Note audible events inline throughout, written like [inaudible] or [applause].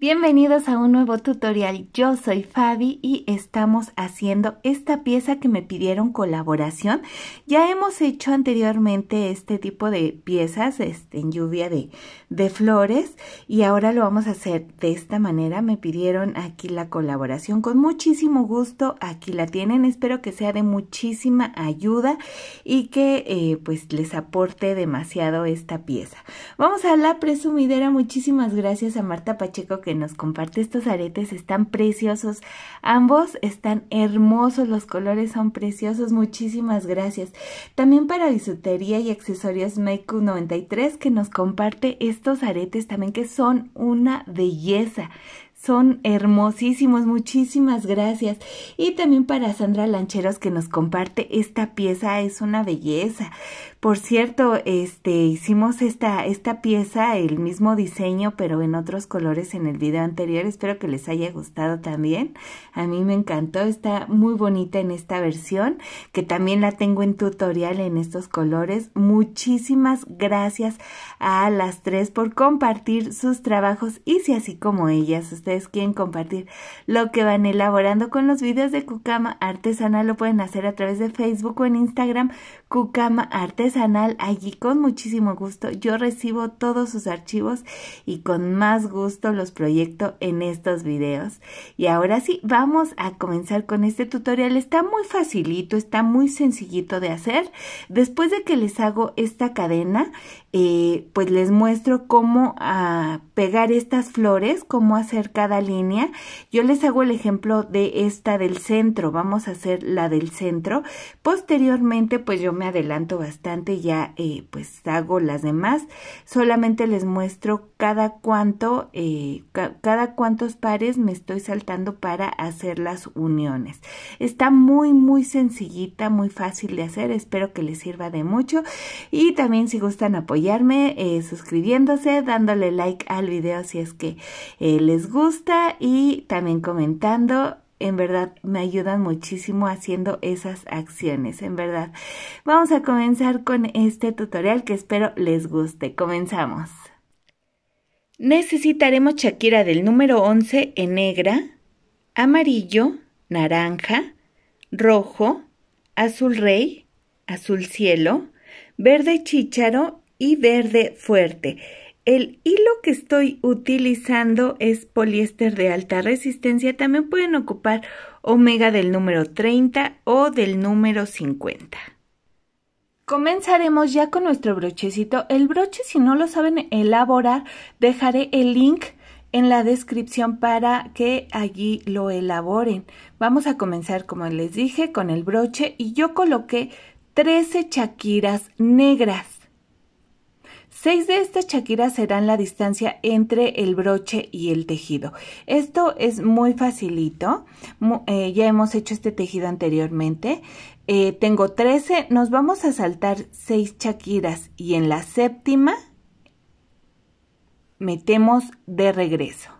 Bienvenidos a un nuevo tutorial. Yo soy Fabi y estamos haciendo esta pieza que me pidieron colaboración. Ya hemos hecho anteriormente este tipo de piezas este, en lluvia de, flores y ahora lo vamos a hacer de esta manera. Me pidieron aquí la colaboración con muchísimo gusto. Aquí la tienen. Espero que sea de muchísima ayuda y que eh, pues les aporte demasiado esta pieza. Vamos a la presumidera. Muchísimas gracias a Marta Pacheco que nos comparte estos aretes están preciosos. Ambos están hermosos, los colores son preciosos. Muchísimas gracias. También para bisutería y accesorios makeup 93 que nos comparte estos aretes también que son una belleza. Son hermosísimos, muchísimas gracias. Y también para Sandra Lancheros que nos comparte esta pieza, es una belleza. Por cierto, este, hicimos esta, esta pieza, el mismo diseño, pero en otros colores en el video anterior. Espero que les haya gustado también. A mí me encantó, está muy bonita en esta versión, que también la tengo en tutorial en estos colores. Muchísimas gracias a las tres por compartir sus trabajos y si así como ellas ustedes quieren compartir lo que van elaborando con los videos de Cucama Artesana, lo pueden hacer a través de Facebook o en Instagram Cucama Artesanal. Allí con muchísimo gusto yo recibo todos sus archivos y con más gusto los proyecto en estos videos. Y ahora sí, vamos a comenzar con este tutorial. Está muy facilito, está muy sencillito de hacer. Después de que les hago esta cadena, eh, pues les muestro cómo ah, pegar estas flores, cómo hacer cada línea. Yo les hago el ejemplo de esta del centro, vamos a hacer la del centro. Posteriormente, pues yo me adelanto bastante, ya eh, pues hago las demás. Solamente les muestro cada cuánto, eh, cada cuántos pares me estoy saltando para hacer las uniones. Está muy, muy sencillita, muy fácil de hacer. Espero que les sirva de mucho. Y también si gustan apoyar eh, suscribiéndose, dándole like al video si es que eh, les gusta y también comentando en verdad me ayudan muchísimo haciendo esas acciones, en verdad. Vamos a comenzar con este tutorial que espero les guste. Comenzamos. Necesitaremos Shakira del número 11 en negra, amarillo, naranja, rojo, azul rey, azul cielo, verde chícharo y verde fuerte. El hilo que estoy utilizando es poliéster de alta resistencia. También pueden ocupar omega del número 30 o del número 50. Comenzaremos ya con nuestro brochecito. El broche, si no lo saben elaborar, dejaré el link en la descripción para que allí lo elaboren. Vamos a comenzar, como les dije, con el broche y yo coloqué 13 chaquiras negras. Seis de estas chaquiras serán la distancia entre el broche y el tejido. Esto es muy facilito. Eh, ya hemos hecho este tejido anteriormente. Eh, tengo 13, nos vamos a saltar 6 chaquiras y en la séptima metemos de regreso.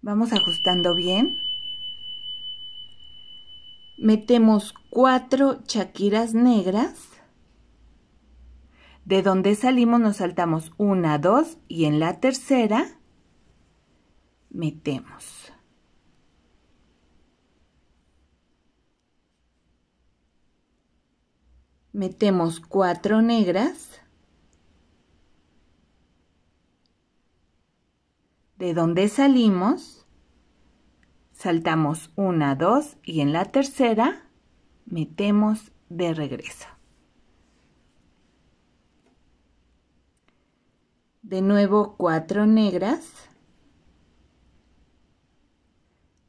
Vamos ajustando bien metemos cuatro chaquiras negras. De donde salimos nos saltamos una, dos y en la tercera metemos. Metemos cuatro negras. De donde salimos saltamos una, dos y en la tercera metemos de regreso. De nuevo cuatro negras.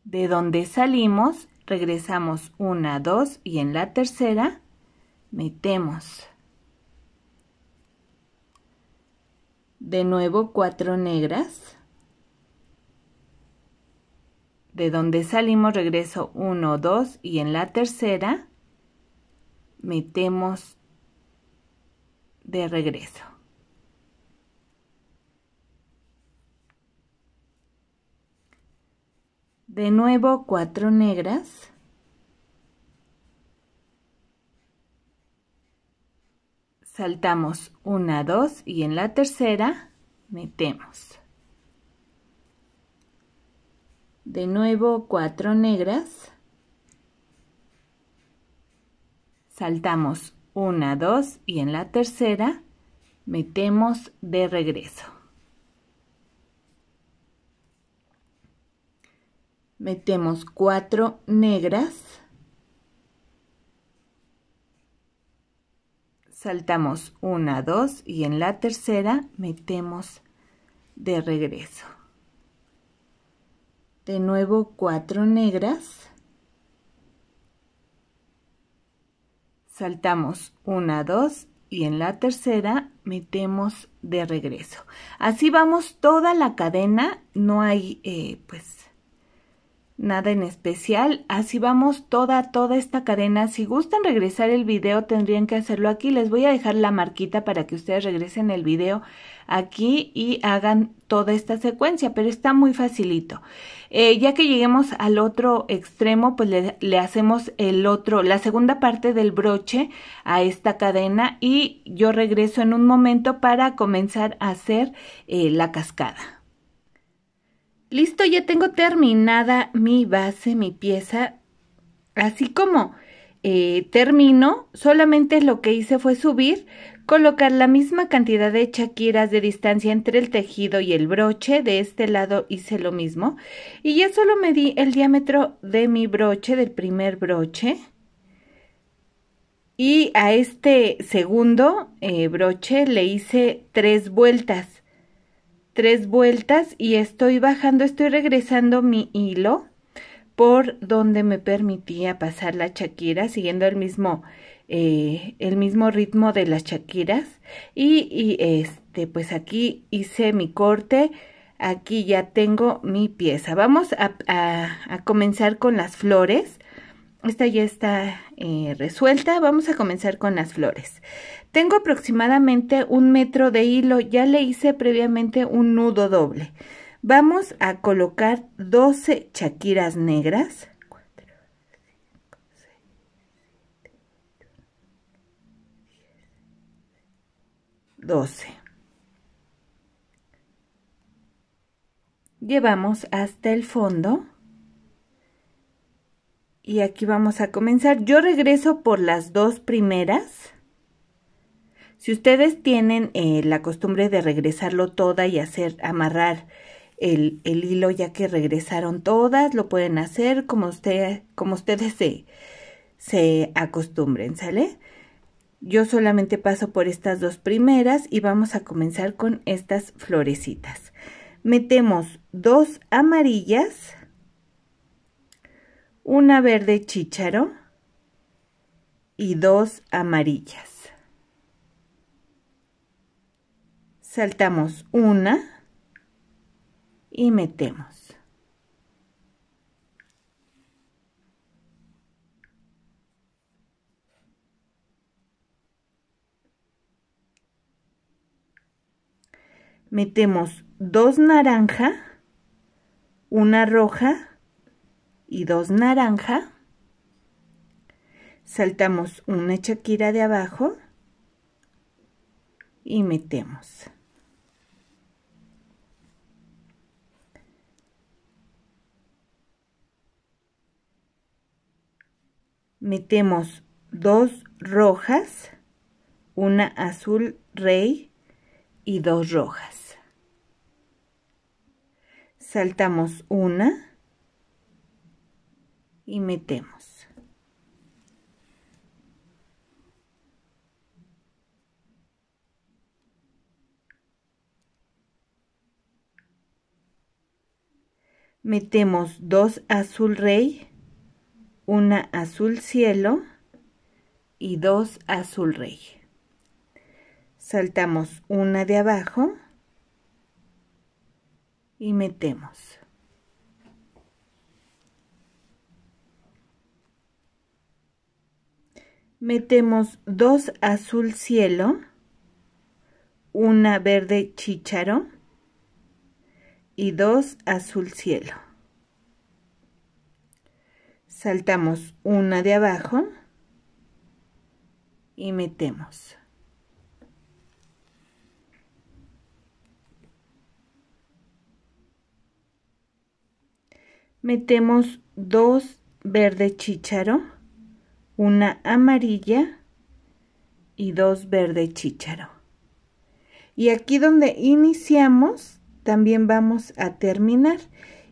De donde salimos, regresamos una, dos y en la tercera metemos. De nuevo cuatro negras de donde salimos regreso 1, 2 y en la tercera metemos de regreso. De nuevo cuatro negras. Saltamos 1, 2 y en la tercera metemos. de nuevo cuatro negras, saltamos una, dos y en la tercera metemos de regreso. Metemos cuatro negras, saltamos una, dos y en la tercera metemos de regreso de nuevo cuatro negras, saltamos una, dos y en la tercera metemos de regreso. Así vamos toda la cadena, no hay eh, pues nada en especial, así vamos toda, toda esta cadena. Si gustan regresar el video tendrían que hacerlo aquí, les voy a dejar la marquita para que ustedes regresen el video aquí y hagan toda esta secuencia, pero está muy facilito. Eh, ya que lleguemos al otro extremo, pues le, hacemos el otro, la segunda parte del broche a esta cadena y yo regreso en un momento para comenzar a hacer eh, la cascada. Listo, ya tengo terminada mi base, mi pieza. Así como eh, termino, solamente lo que hice fue subir, colocar la misma cantidad de chaquiras de distancia entre el tejido y el broche, de este lado hice lo mismo, y ya solo medí el diámetro de mi broche, del primer broche, y a este segundo eh, broche le hice tres vueltas tres vueltas y estoy bajando, estoy regresando mi hilo por donde me permitía pasar la chaquira, siguiendo el mismo, eh, el mismo ritmo de las chaquiras. Y, este, pues aquí hice mi corte, aquí ya tengo mi pieza. Vamos a, a, comenzar con las flores. Esta ya está eh, resuelta, vamos a comenzar con las flores. Tengo aproximadamente un metro de hilo, ya le hice previamente un nudo doble. Vamos a colocar 12 chaquiras negras. 1, 2, 3, 4, 5, 6, 7, 8, 9, 10, 11, 12. Llevamos hasta el fondo. Y aquí vamos a comenzar. Yo regreso por las dos primeras. Si ustedes tienen eh, la costumbre de regresarlo toda y hacer amarrar el, hilo ya que regresaron todas, lo pueden hacer como, usted, como ustedes se, se acostumbren, ¿sale? Yo solamente paso por estas dos primeras y vamos a comenzar con estas florecitas. Metemos dos amarillas, una verde chícharo y dos amarillas. saltamos una y metemos. Metemos dos naranja, una roja y dos naranja. Saltamos una chaquira de abajo y metemos. metemos dos rojas, una azul rey y dos rojas. Saltamos una y metemos. Metemos dos azul rey una azul cielo y dos azul rey. Saltamos una de abajo y metemos. metemos dos azul cielo, una verde chícharo y dos azul cielo saltamos una de abajo y metemos. Metemos dos verde chícharo, una amarilla y dos verde chícharo. Y aquí donde iniciamos también vamos a terminar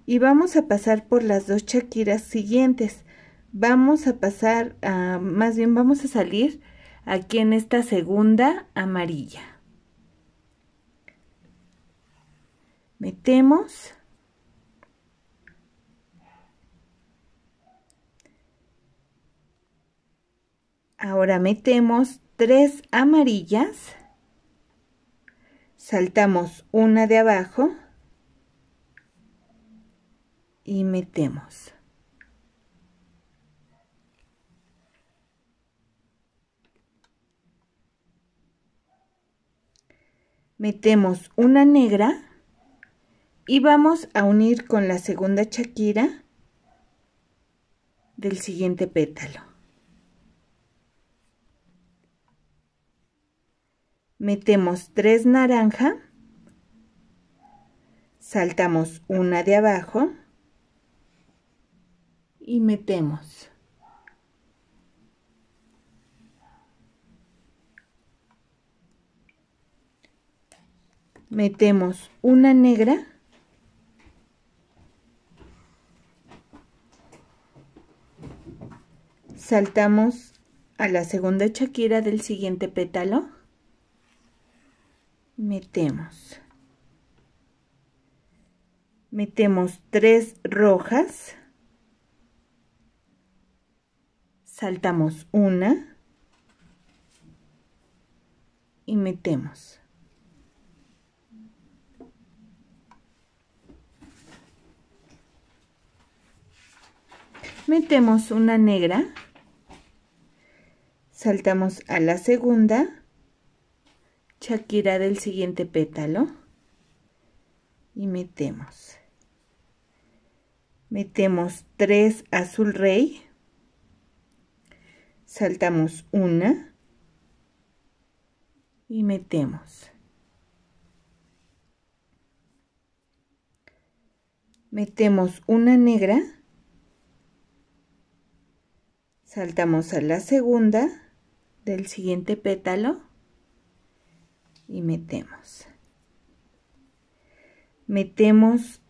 y vamos a pasar por las dos chaquiras siguientes. Vamos a pasar, a, más bien vamos a salir aquí en esta segunda amarilla. Metemos. Ahora metemos tres amarillas. Saltamos una de abajo y metemos. Metemos una negra y vamos a unir con la segunda chaquira del siguiente pétalo. Metemos tres naranja, saltamos una de abajo, y metemos. Metemos una negra. Saltamos a la segunda chaquera del siguiente pétalo. Metemos. Metemos tres rojas. saltamos una y metemos. Metemos una negra, saltamos a la segunda, Shakira del siguiente pétalo y metemos. Metemos tres azul rey, saltamos una y metemos. Metemos una negra, saltamos a la segunda del siguiente pétalo y metemos. Metemos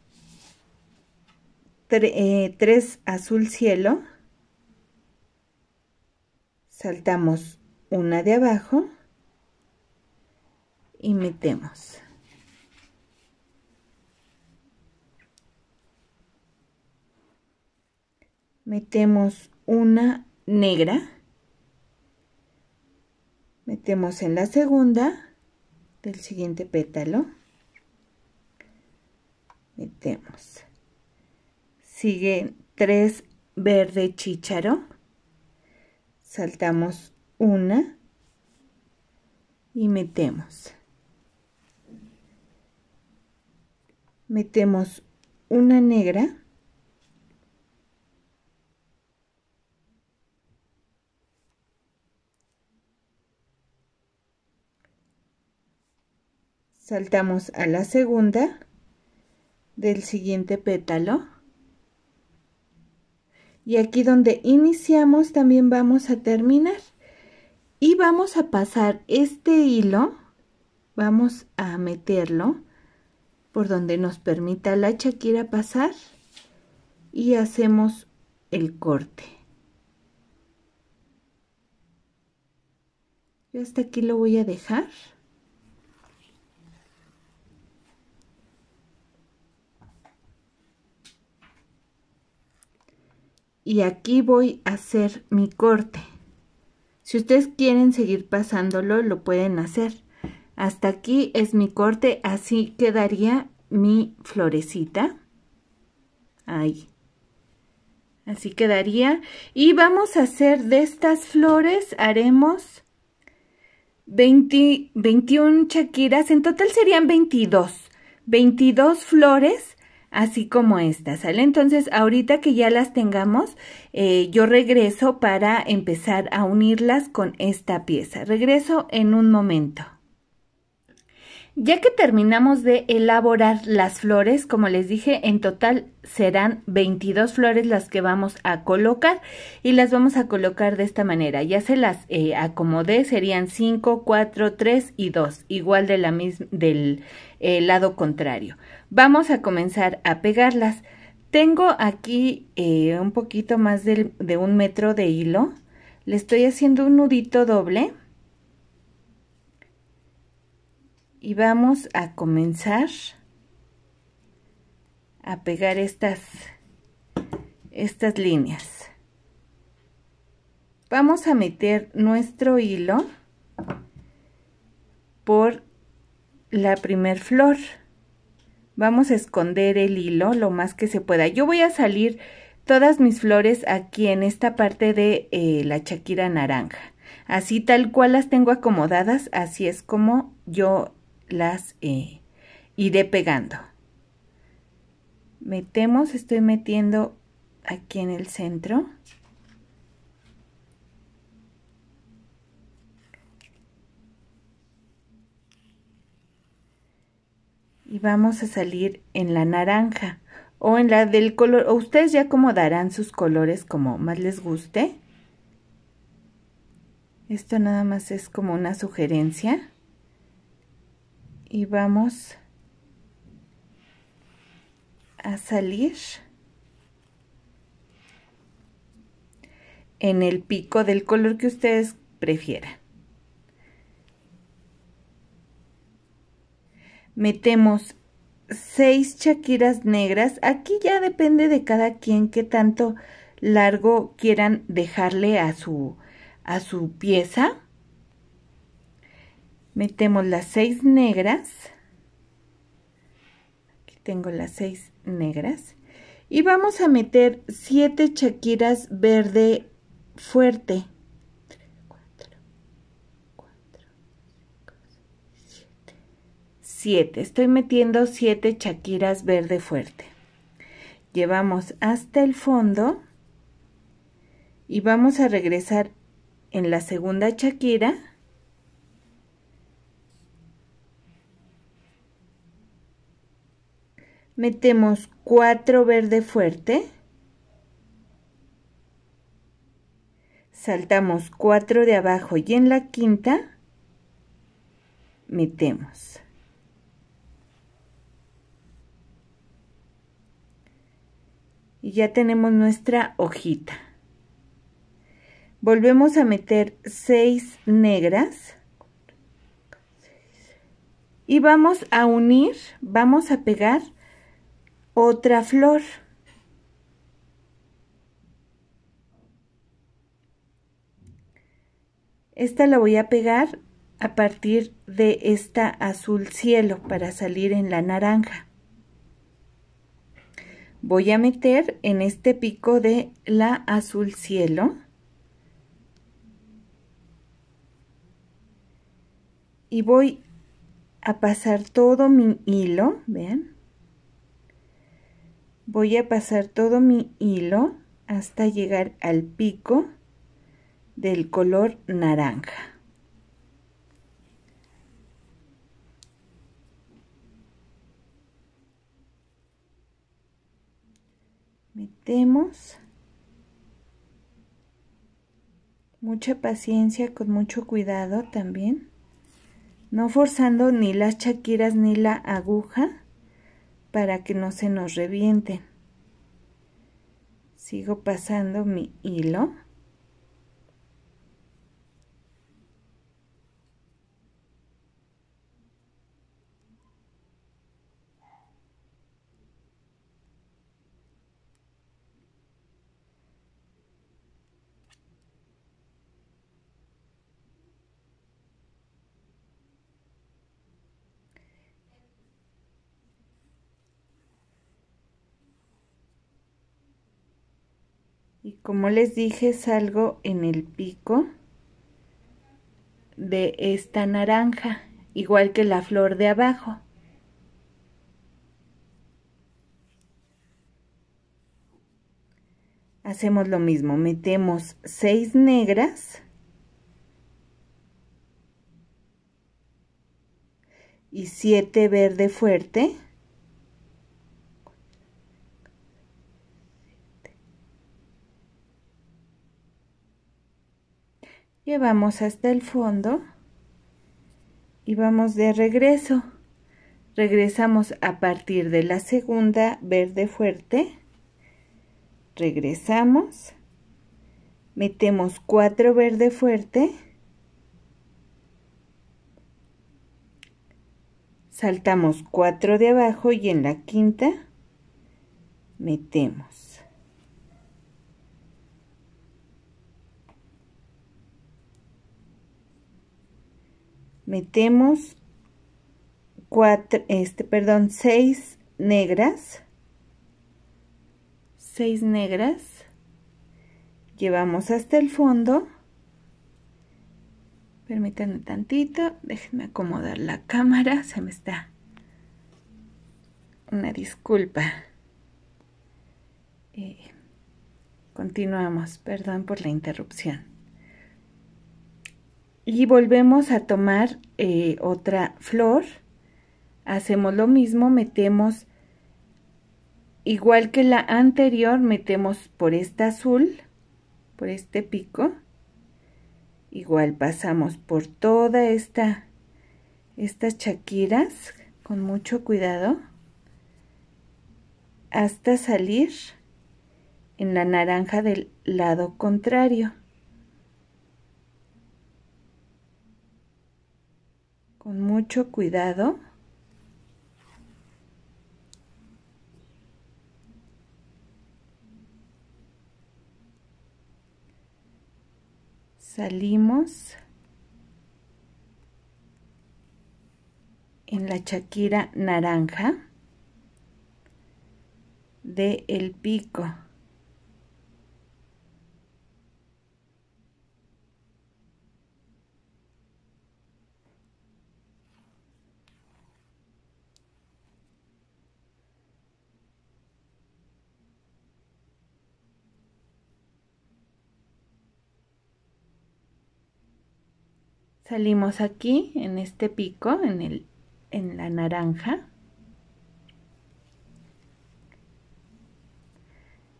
eh, tres azul cielo saltamos una de abajo y metemos. Metemos una negra. Metemos en la segunda del siguiente pétalo. Metemos. Sigue tres verde chicharo saltamos una y metemos. Metemos una negra. Saltamos a la segunda del siguiente pétalo. Y aquí donde iniciamos también vamos a terminar. Y vamos a pasar este hilo, vamos a meterlo por donde nos permita la chaquira pasar y hacemos el corte. Yo hasta aquí lo voy a dejar. y aquí voy a hacer mi corte. Si ustedes quieren seguir pasándolo, lo pueden hacer. Hasta aquí es mi corte, así quedaría mi florecita. Ahí. Así quedaría. Y vamos a hacer de estas flores, haremos 21 chaquiras. En total serían 22. 22 flores así como estas, ¿sale? Entonces, ahorita que ya las tengamos, eh, yo regreso para empezar a unirlas con esta pieza. Regreso en un momento. Ya que terminamos de elaborar las flores, como les dije, en total serán 22 flores las que vamos a colocar y las vamos a colocar de esta manera. Ya se las eh, acomodé, serían 5, 4, 3 y 2, igual de la del eh, lado contrario. Vamos a comenzar a pegarlas. Tengo aquí eh, un poquito más de un metro de hilo. Le estoy haciendo un nudito doble. y vamos a comenzar a pegar estas estas líneas vamos a meter nuestro hilo por la primer flor vamos a esconder el hilo lo más que se pueda yo voy a salir todas mis flores aquí en esta parte de eh, la chaquira naranja así tal cual las tengo acomodadas así es como yo las eh, iré pegando. Metemos, estoy metiendo aquí en el centro. Y vamos a salir en la naranja o en la del color, ustedes ya acomodarán sus colores como más les guste. Esto nada más es como una sugerencia y vamos a salir en el pico del color que ustedes prefieran. Metemos 6 chaquiras negras. Aquí ya depende de cada quien qué tanto largo quieran dejarle a su, a su pieza metemos las seis negras aquí tengo las seis negras y vamos a meter siete chaquiras verde fuerte 7, Estoy metiendo siete chaquiras verde fuerte. Llevamos hasta el fondo y vamos a regresar en la segunda chaquira metemos 4 verde fuerte, saltamos 4 de abajo y en la quinta metemos. Y ya tenemos nuestra hojita. Volvemos a meter 6 negras y vamos a unir, vamos a pegar otra flor. Esta la voy a pegar a partir de esta azul cielo para salir en la naranja. Voy a meter en este pico de la azul cielo. Y voy a pasar todo mi hilo, vean voy a pasar todo mi hilo hasta llegar al pico del color naranja. Metemos mucha paciencia, con mucho cuidado también, no forzando ni las chaquiras ni la aguja para que no se nos revienten. Sigo pasando mi hilo. Como les dije, salgo en el pico de esta naranja, igual que la flor de abajo. Hacemos lo mismo, metemos seis negras y siete verde fuerte. llevamos hasta el fondo y vamos de regreso. Regresamos a partir de la segunda verde fuerte. Regresamos. Metemos cuatro verde fuerte. Saltamos cuatro de abajo y en la quinta metemos. metemos cuatro, este, perdón, seis negras, seis negras, llevamos hasta el fondo, permítanme tantito, déjenme acomodar la cámara, se me está una disculpa. Eh, continuamos, perdón por la interrupción. Y volvemos a tomar eh, otra flor. Hacemos lo mismo, metemos, igual que la anterior, metemos por esta azul, por este pico. Igual pasamos por toda esta, estas chaquiras con mucho cuidado hasta salir en la naranja del lado contrario. con mucho cuidado. Salimos en la chaquira naranja de el pico. Salimos aquí, en este pico, en, el, en la naranja.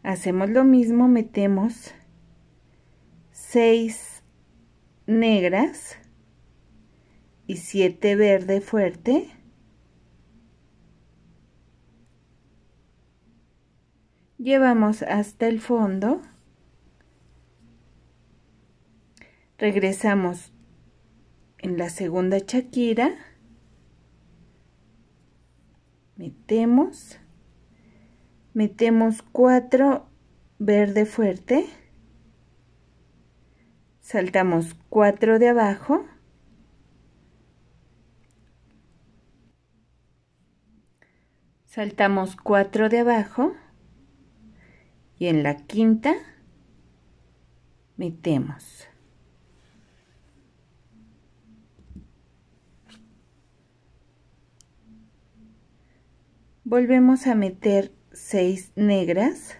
Hacemos lo mismo, metemos seis negras y siete verde fuerte. Llevamos hasta el fondo. Regresamos en la segunda chaquira metemos metemos 4 verde fuerte saltamos 4 de abajo saltamos 4 de abajo y en la quinta metemos volvemos a meter seis negras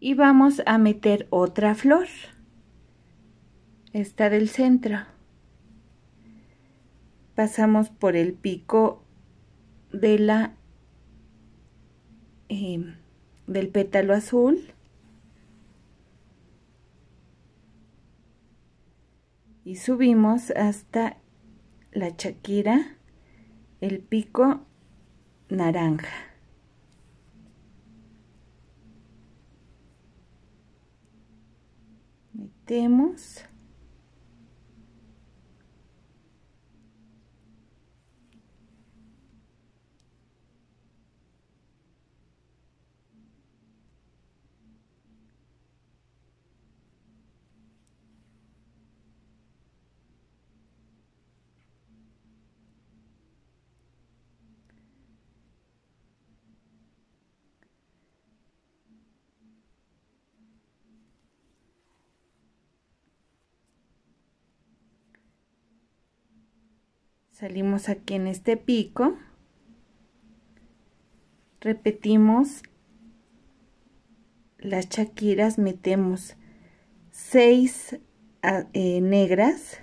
y vamos a meter otra flor esta del centro pasamos por el pico de la em, del pétalo azul y subimos hasta la chaquira, el pico naranja. Metemos. salimos aquí en este pico repetimos las chaquiras metemos seis ah, eh, negras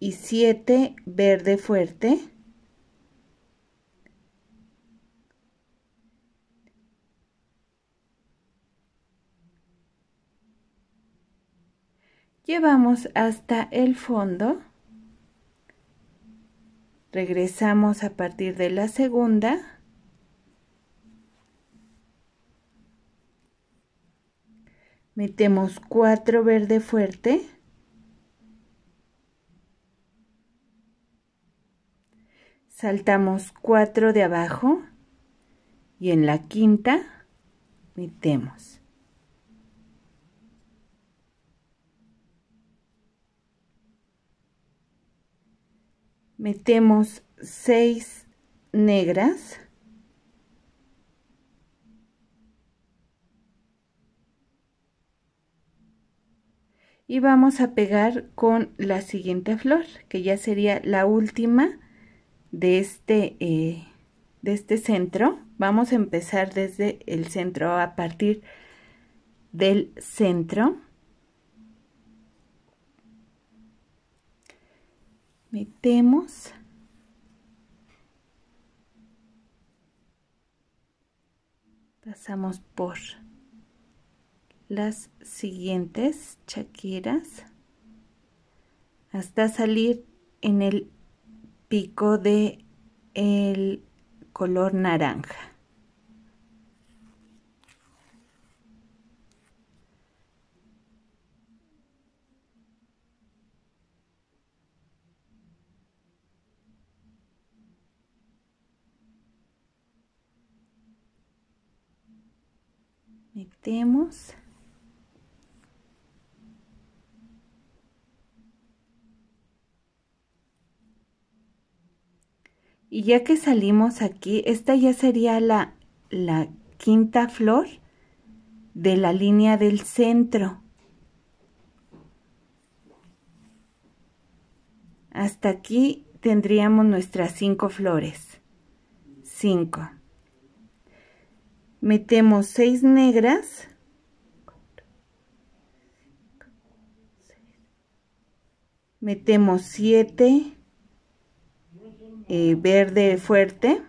y siete verde fuerte Llevamos hasta el fondo. Regresamos a partir de la segunda. Metemos cuatro verde fuerte. saltamos 4 de abajo y en la quinta metemos. metemos 6 negras y vamos a pegar con la siguiente flor que ya sería la última de este eh, de este centro vamos a empezar desde el centro a partir del centro metemos pasamos por las siguientes chaquiras hasta salir en el pico de el color naranja Y ya que salimos aquí, esta ya sería la, la quinta flor de la línea del centro. Hasta aquí tendríamos nuestras cinco flores. Cinco metemos seis negras metemos 7 eh, verde fuerte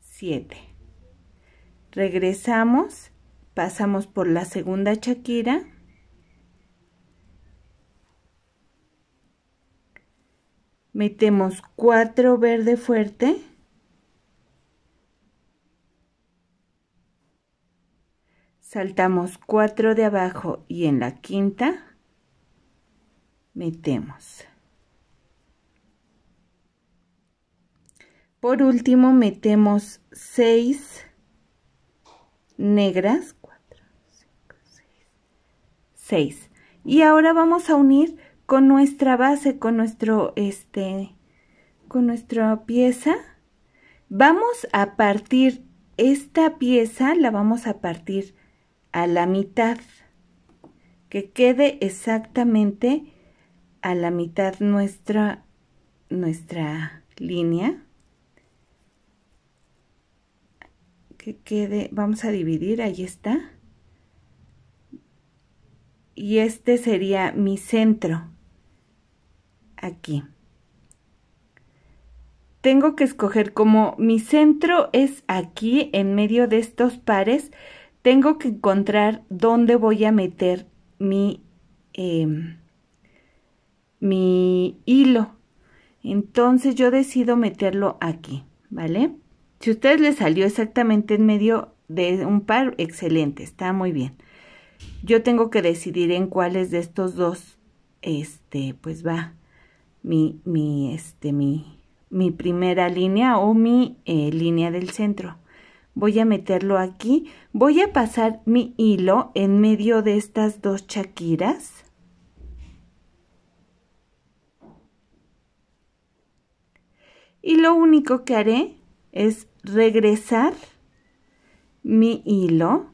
Siete. Regresamos, pasamos por la segunda chaquira. metemos 4 verde fuerte saltamos 4 de abajo y en la quinta metemos por último metemos 6 negras 4 5 6 6 y ahora vamos a unir con nuestra base, con nuestro, este, con nuestra pieza, vamos a partir esta pieza, la vamos a partir a la mitad, que quede exactamente a la mitad nuestra, nuestra línea. Que quede, vamos a dividir, ahí está. Y este sería mi centro aquí. Tengo que escoger como mi centro es aquí en medio de estos pares, tengo que encontrar dónde voy a meter mi, em, mi hilo. Entonces yo decido meterlo aquí, ¿vale? Si a ustedes les salió exactamente en medio de un par, excelente, está muy bien. Yo tengo que decidir en cuáles de estos dos, este, pues va mi, mi, este, mi, mi primera línea o mi eh, línea del centro. Voy a meterlo aquí, voy a pasar mi hilo en medio de estas dos chaquiras. Y lo único que haré es regresar mi hilo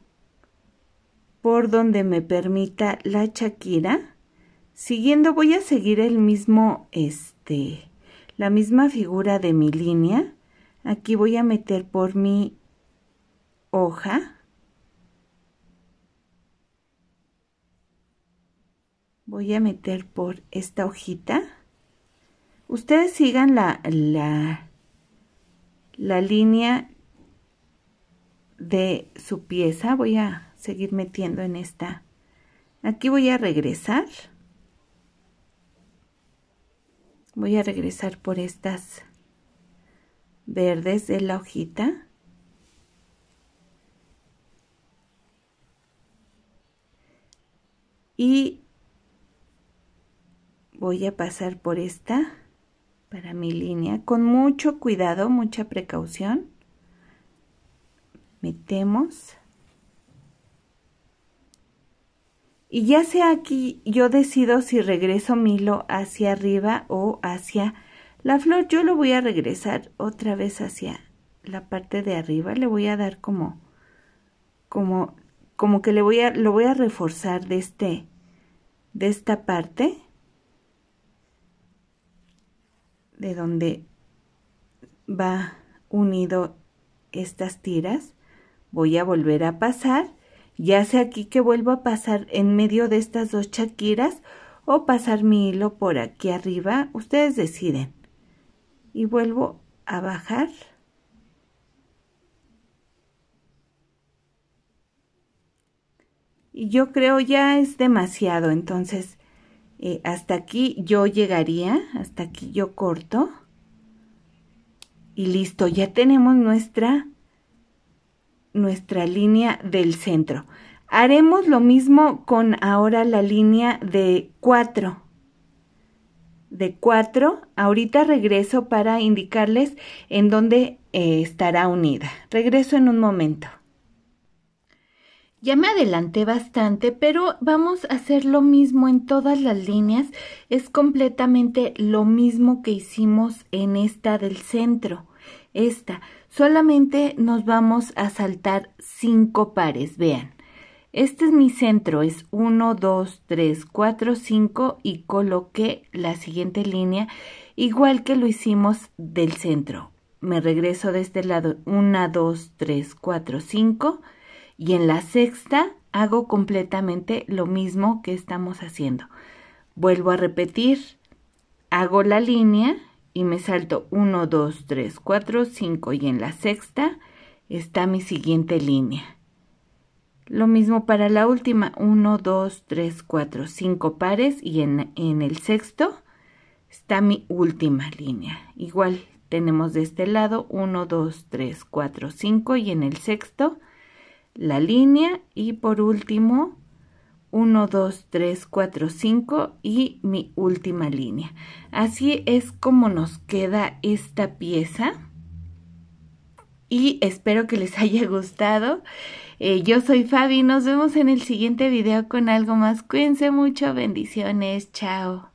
por donde me permita la chaquira Siguiendo voy a seguir el mismo, este, la misma figura de mi línea. Aquí voy a meter por mi hoja. Voy a meter por esta hojita. Ustedes sigan la, la, la línea de su pieza. Voy a seguir metiendo en esta. Aquí voy a regresar. Voy a regresar por estas verdes de la hojita. Y voy a pasar por esta para mi línea con mucho cuidado, mucha precaución. Metemos. Y ya sea aquí, yo decido si regreso mi hilo hacia arriba o hacia la flor. Yo lo voy a regresar otra vez hacia la parte de arriba. Le voy a dar como, como, como que le voy a, lo voy a reforzar de este, de esta parte. De donde va unido estas tiras. Voy a volver a pasar ya sea aquí que vuelvo a pasar en medio de estas dos chaquiras o pasar mi hilo por aquí arriba, ustedes deciden. Y vuelvo a bajar. Y yo creo ya es demasiado, entonces eh, hasta aquí yo llegaría, hasta aquí yo corto. Y listo, ya tenemos nuestra nuestra línea del centro. Haremos lo mismo con ahora la línea de 4. De 4, ahorita regreso para indicarles en dónde eh, estará unida. Regreso en un momento. Ya me adelanté bastante, pero vamos a hacer lo mismo en todas las líneas. Es completamente lo mismo que hicimos en esta del centro esta. Solamente nos vamos a saltar cinco pares, vean. Este es mi centro, es 1, 2, 3, 4, 5 y coloqué la siguiente línea igual que lo hicimos del centro. Me regreso de este lado 1, 2, 3, 4, 5 y en la sexta hago completamente lo mismo que estamos haciendo. Vuelvo a repetir, hago la línea y me salto 1, 2, 3, 4, 5 y en la sexta está mi siguiente línea. Lo mismo para la última, 1, 2, 3, 4, 5 pares y en, en, el sexto está mi última línea. Igual tenemos de este lado 1, 2, 3, 4, 5 y en el sexto la línea y por último 1, 2, 3, 4, 5 y mi última línea. Así es como nos queda esta pieza y espero que les [laughs] haya gustado. Eh, yo soy Fabi, nos vemos en el siguiente video con algo más. Cuídense mucho, bendiciones, chao.